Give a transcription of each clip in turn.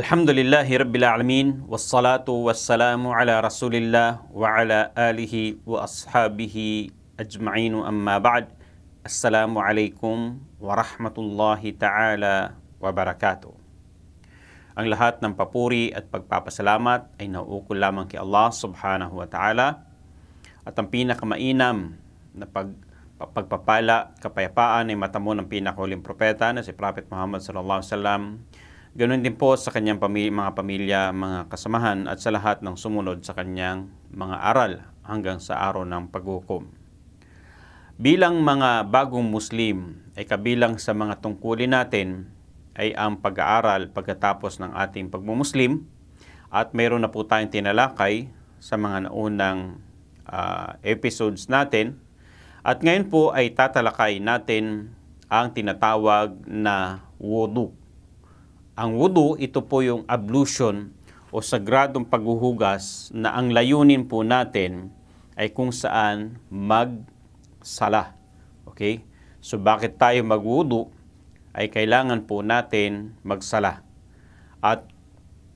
الحمد لله رب العالمين والصلاة والسلام على رسول الله وعلى آله وأصحابه أجمعين أما بعد السلام عليكم ورحمة الله تعالى وبركاته Ang lahat ng papuri at pagpapasalamat ay nauukol lamang kay Allah subhanahu wa ta'ala at ang pinakamainam na pag pagpapala, kapayapaan ay matamo ng pinakahuling propeta na si Prophet Muhammad sallallahu alaihi wasallam. Ganun din po sa kanyang pamilya, mga pamilya, mga kasamahan at sa lahat ng sumunod sa kanyang mga aral hanggang sa araw ng paghukom. Bilang mga bagong Muslim ay kabilang sa mga tungkulin natin ay ang pag-aaral pagkatapos ng ating pagmumuslim at mayroon na po tayong tinalakay sa mga naunang uh, episodes natin at ngayon po ay tatalakay natin ang tinatawag na wudu. Ang wudu, ito po yung ablution o sagradong paghuhugas na ang layunin po natin ay kung saan magsala. Okay? So bakit tayo magwudu? Ay kailangan po natin magsala. At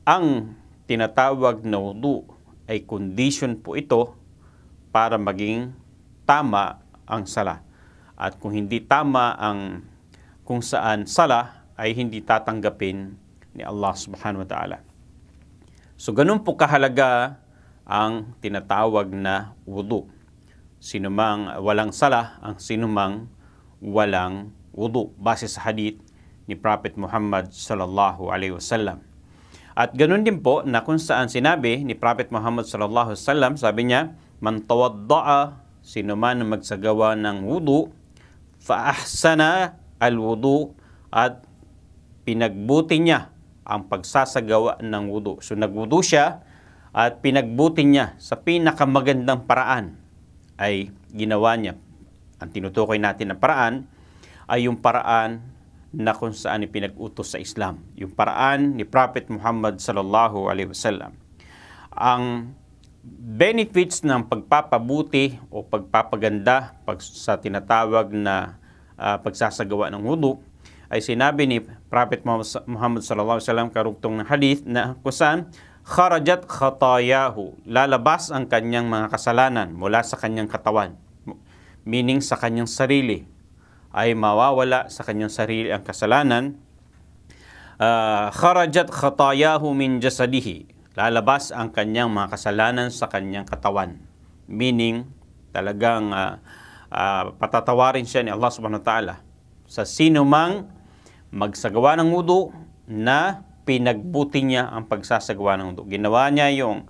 ang tinatawag na wudu ay condition po ito para maging tama ang sala. At kung hindi tama ang kung saan sala ay hindi tatanggapin ni Allah subhanahu wa ta'ala. So ganun po kahalaga ang tinatawag na wudu. Sinumang walang sala ang sinumang walang wudu base sa hadith ni Prophet Muhammad sallallahu alaihi wasallam. At ganun din po na kung saan sinabi ni Prophet Muhammad sallallahu alaihi wasallam, sabi niya, "Man tawadda'a sino man magsagawa ng wudu, faahsana al-wudu at pinagbuti niya ang pagsasagawa ng wudu. So nagwudu siya at pinagbuti niya sa pinakamagandang paraan ay ginawa niya. Ang tinutukoy natin na paraan ay yung paraan na kung saan ipinag-utos sa Islam. Yung paraan ni Prophet Muhammad sallallahu alaihi wasallam. Ang benefits ng pagpapabuti o pagpapaganda pag, sa tinatawag na uh, pagsasagawa ng wudu ay sinabi ni Prophet Muhammad sallallahu alaihi wasallam karugtong ng hadith na kusan kharajat khatayahu lalabas ang kanyang mga kasalanan mula sa kanyang katawan meaning sa kanyang sarili ay mawawala sa kanyang sarili ang kasalanan uh, kharajat khatayahu min jasadihi lalabas ang kanyang mga kasalanan sa kanyang katawan. Meaning, talagang uh, uh, patatawarin siya ni Allah subhanahu wa ta'ala sa sino mang magsagawa ng wudu na pinagbuti niya ang pagsasagawa ng wudu. Ginawa niya yung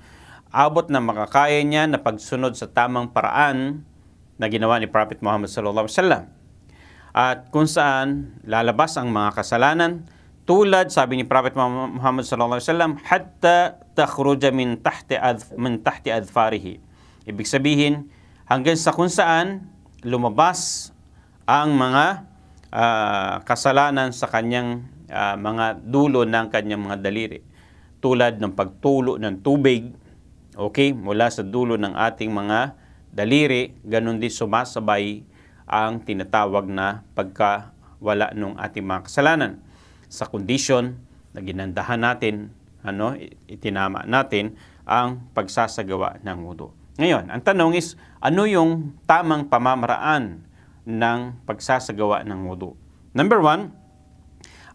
abot na makakaya niya na pagsunod sa tamang paraan na ginawa ni Prophet Muhammad sallallahu alaihi wasallam. At kung saan lalabas ang mga kasalanan tulad sabi ni Prophet Muhammad sallallahu alaihi wasallam hatta takhruja min tahti adf, min tahti adfarihi. Ibig sabihin, hanggang sa kung saan lumabas ang mga uh, kasalanan sa kanyang uh, mga dulo ng kanyang mga daliri. Tulad ng pagtulo ng tubig, okay, mula sa dulo ng ating mga daliri, ganun din sumasabay ang tinatawag na pagkawala ng ating mga kasalanan. Sa kondisyon na ginandahan natin ano, itinama natin ang pagsasagawa ng wudu. Ngayon, ang tanong is, ano yung tamang pamamaraan ng pagsasagawa ng wudu? Number one,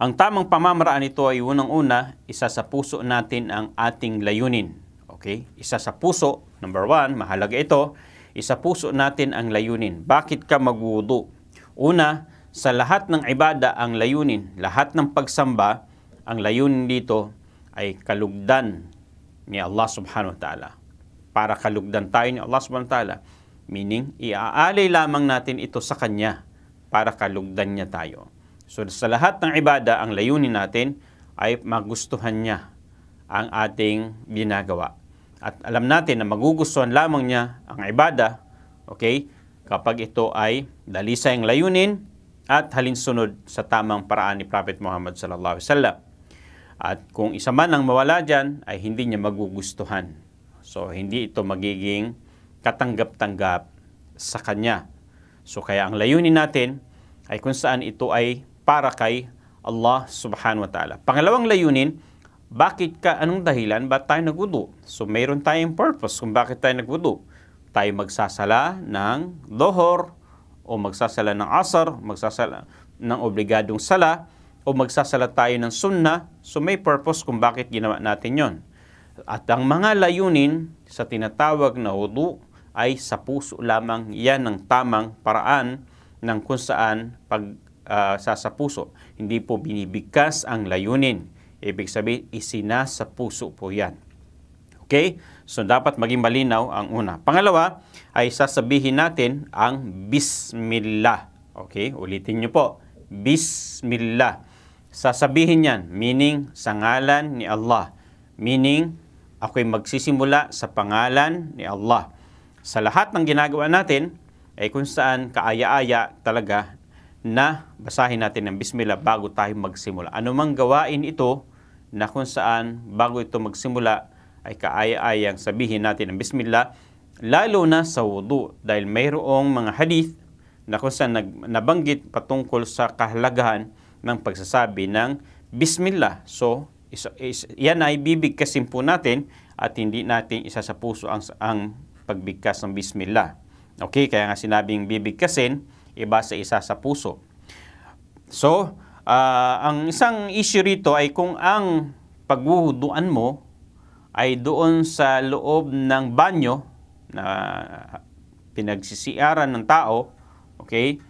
ang tamang pamamaraan ito ay unang-una, isa sa puso natin ang ating layunin. Okay? Isa sa puso, number one, mahalaga ito, isa puso natin ang layunin. Bakit ka magwudu? Una, sa lahat ng ibada ang layunin, lahat ng pagsamba, ang layunin dito ay kalugdan ni Allah subhanahu wa ta'ala. Para kalugdan tayo ni Allah subhanahu wa ta'ala. Meaning, iaalay lamang natin ito sa Kanya para kalugdan niya tayo. So sa lahat ng ibada, ang layunin natin ay magustuhan niya ang ating ginagawa. At alam natin na magugustuhan lamang niya ang ibada, okay, kapag ito ay dalisay ang layunin at halinsunod sa tamang paraan ni Prophet Muhammad sallallahu alaihi wasallam. At kung isa man ang mawala dyan, ay hindi niya magugustuhan. So, hindi ito magiging katanggap-tanggap sa kanya. So, kaya ang layunin natin ay kung saan ito ay para kay Allah subhanahu wa ta'ala. Pangalawang layunin, bakit ka, anong dahilan, ba tayo nagwudu? So, mayroon tayong purpose kung bakit tayo nagwudu. Tayo magsasala ng lohor o magsasala ng asar, magsasala ng obligadong sala, o magsasalat tayo ng sunna, so may purpose kung bakit ginawa natin yon. At ang mga layunin sa tinatawag na wudu ay sa puso lamang yan ang tamang paraan ng kung saan pag uh, sa, sa puso. Hindi po binibigkas ang layunin. Ibig sabihin, isinasa puso po yan. Okay? So dapat maging malinaw ang una. Pangalawa ay sasabihin natin ang Bismillah. Okay? Ulitin nyo po. Bismillah. Sasabihin yan, meaning sa ngalan ni Allah. Meaning, ako'y magsisimula sa pangalan ni Allah. Sa lahat ng ginagawa natin, ay kung saan kaaya-aya talaga na basahin natin ang Bismillah bago tayo magsimula. Ano mang gawain ito na kung saan bago ito magsimula ay kaaya-ayang sabihin natin ang Bismillah, lalo na sa wudu dahil mayroong mga hadith na kung saan nabanggit patungkol sa kahalagahan ng pagsasabi ng Bismillah. So, is, is, yan ay bibigkasin po natin at hindi natin isa sa puso ang, ang pagbigkas ng Bismillah. Okay, kaya nga sinabing bibigkasin, iba sa isa sa puso. So, uh, ang isang issue rito ay kung ang pagwuduan mo ay doon sa loob ng banyo na pinagsisiaran ng tao, okay,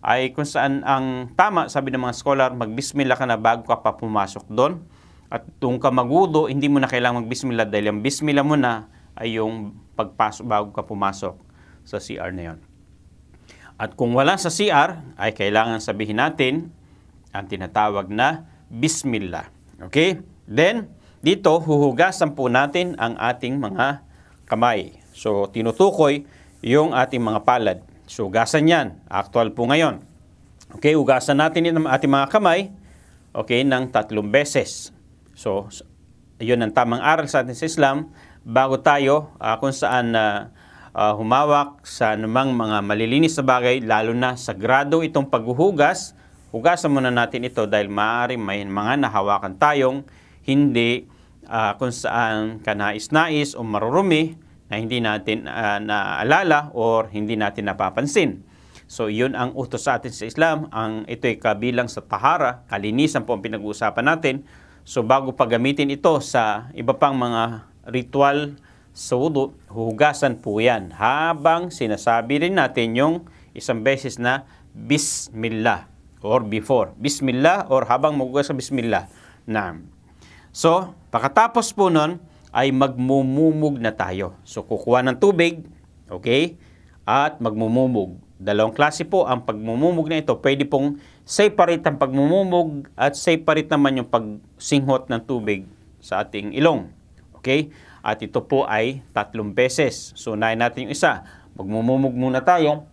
ay kung saan ang tama, sabi ng mga scholar, magbismillah ka na bago ka pa pumasok doon. At kung ka magudo, hindi mo na kailangang magbismillah dahil ang bismillah mo na ay yung pagpasok bago ka pumasok sa CR na yon. At kung wala sa CR, ay kailangan sabihin natin ang tinatawag na bismillah. Okay? Then, dito, huhugasan po natin ang ating mga kamay. So, tinutukoy yung ating mga palad. So, ugasan yan. Actual po ngayon. Okay, ugasan natin yung ating mga kamay okay, ng tatlong beses. So, yun ang tamang aral sa ating Islam bago tayo uh, kung saan uh, uh, humawak sa anumang mga malilinis na bagay, lalo na sa sagrado itong paghuhugas, hugasan muna natin ito dahil maaari may mga nahawakan tayong hindi uh, kung saan kanais-nais o marurumi na hindi natin uh, naalala or hindi natin napapansin. So yun ang utos sa atin sa Islam. Ang ito ay kabilang sa tahara, kalinisan po ang pinag-uusapan natin. So bago paggamitin ito sa iba pang mga ritual sa wudu, huhugasan po yan habang sinasabi rin natin yung isang beses na bismillah or before. Bismillah or habang magugas sa bismillah. Naam. So, pagkatapos po nun, ay magmumumog na tayo. So kukuha ng tubig, okay, at magmumumog. Dalawang klase po ang pagmumumog na ito. Pwede pong separate ang pagmumumog at separate naman yung pagsinghot ng tubig sa ating ilong. Okay? At ito po ay tatlong beses. So unahin natin yung isa. Magmumumog muna tayo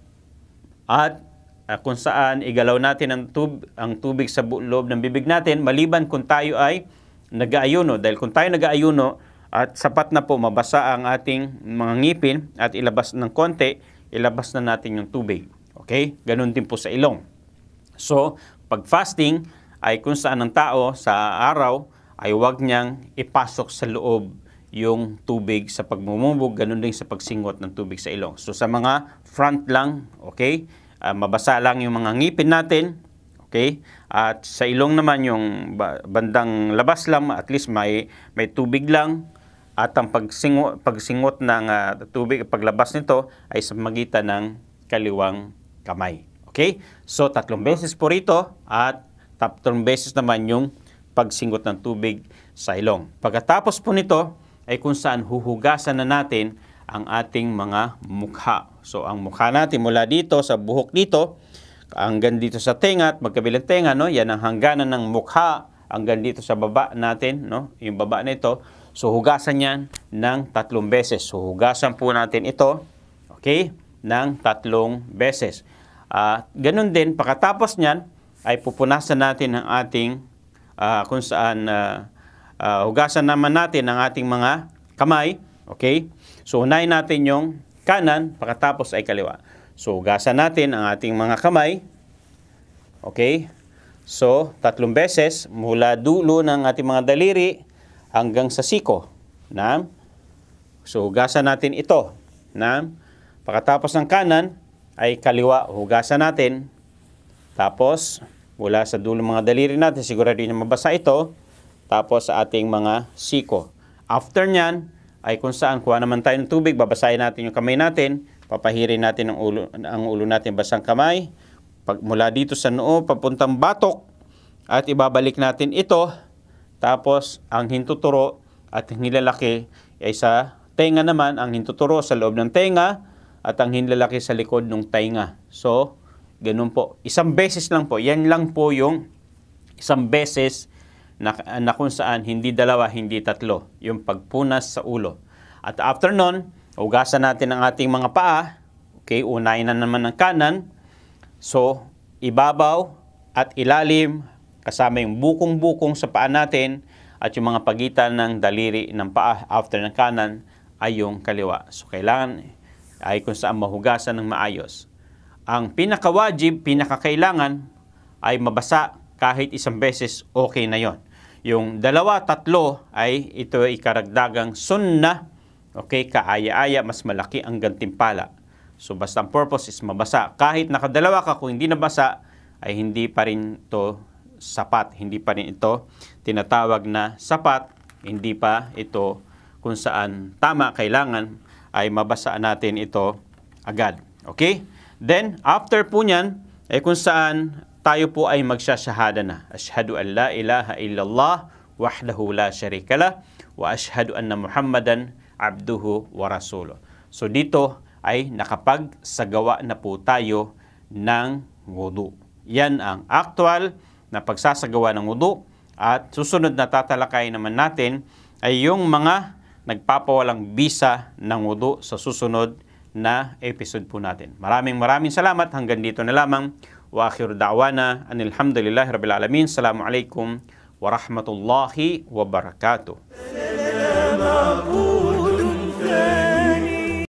at uh, kung saan igalaw natin ang, tub ang tubig sa loob ng bibig natin maliban kung tayo ay nag-aayuno. Dahil kung tayo nag-aayuno, at sapat na po mabasa ang ating mga ngipin at ilabas ng konti, ilabas na natin yung tubig. Okay? Ganun din po sa ilong. So, pag fasting ay kung saan ang tao sa araw ay huwag niyang ipasok sa loob yung tubig sa pagmumubog, ganun din sa pagsingot ng tubig sa ilong. So sa mga front lang, okay? Uh, mabasa lang yung mga ngipin natin, okay? At sa ilong naman yung bandang labas lang, at least may may tubig lang, at ang pagsingo, pagsingot ng uh, tubig, paglabas nito ay sa magitan ng kaliwang kamay. Okay? So, tatlong beses po rito at tatlong beses naman yung pagsingot ng tubig sa ilong. Pagkatapos po nito ay kung saan huhugasan na natin ang ating mga mukha. So, ang mukha natin mula dito sa buhok dito, hanggang dito sa tenga at magkabilang tenga, no? yan ang hangganan ng mukha hanggang dito sa baba natin, no? yung baba nito, So, hugasan yan ng tatlong beses. So, hugasan po natin ito, okay, ng tatlong beses. Uh, ganun din, pagkatapos niyan, ay pupunasan natin ang ating, uh, kung saan, uh, uh, hugasan naman natin ang ating mga kamay, okay? So, unahin natin yung kanan, pagkatapos ay kaliwa. So, hugasan natin ang ating mga kamay, okay? So, tatlong beses, mula dulo ng ating mga daliri, hanggang sa siko. Na? So, hugasan natin ito. Na? Pagkatapos ng kanan, ay kaliwa, hugasan natin. Tapos, mula sa dulo mga daliri natin, siguraduhin na mabasa ito. Tapos, sa ating mga siko. After nyan, ay kung saan, kuha naman tayo ng tubig, babasahin natin yung kamay natin, papahirin natin ang ulo, ang ulo natin basang kamay, pag, mula dito sa noo, papuntang batok, at ibabalik natin ito tapos, ang hintuturo at nilalaki ay sa tenga naman, ang hintuturo sa loob ng tenga at ang hinlalaki sa likod ng tenga. So, ganun po. Isang beses lang po. Yan lang po yung isang beses na, na kung saan hindi dalawa, hindi tatlo. Yung pagpunas sa ulo. At after nun, ugasan natin ang ating mga paa. Okay, unahin na naman ng kanan. So, ibabaw at ilalim kasama yung bukong-bukong sa paa natin at yung mga pagitan ng daliri ng paa after ng kanan ay yung kaliwa. So kailangan ay kung saan mahugasan ng maayos. Ang pinakawajib, pinakakailangan ay mabasa kahit isang beses okay na yon. Yung dalawa, tatlo ay ito ay karagdagang sunna. Okay, kaaya-aya, mas malaki ang gantimpala. So basta ang purpose is mabasa. Kahit nakadalawa ka, kung hindi nabasa, ay hindi pa rin to sapat. Hindi pa rin ito tinatawag na sapat, hindi pa ito kung saan tama kailangan ay mabasa natin ito agad. Okay? Then, after po niyan, ay eh, kung saan tayo po ay magsasahada na. Ashhadu an la ilaha illallah wahdahu la syarikala wa ashhadu anna Muhammadan abduhu wa rasulo. So dito ay nakapagsagawa na po tayo ng wudu. Yan ang actual na pagsasagawa ng wudu at susunod na tatalakay naman natin ay yung mga nagpapawalang bisa ng wudu sa susunod na episode po natin. Maraming maraming salamat. Hanggang dito na lamang. Wa akhiru da'wana anilhamdulillahi rabbil alamin. Assalamualaikum warahmatullahi wabarakatuh.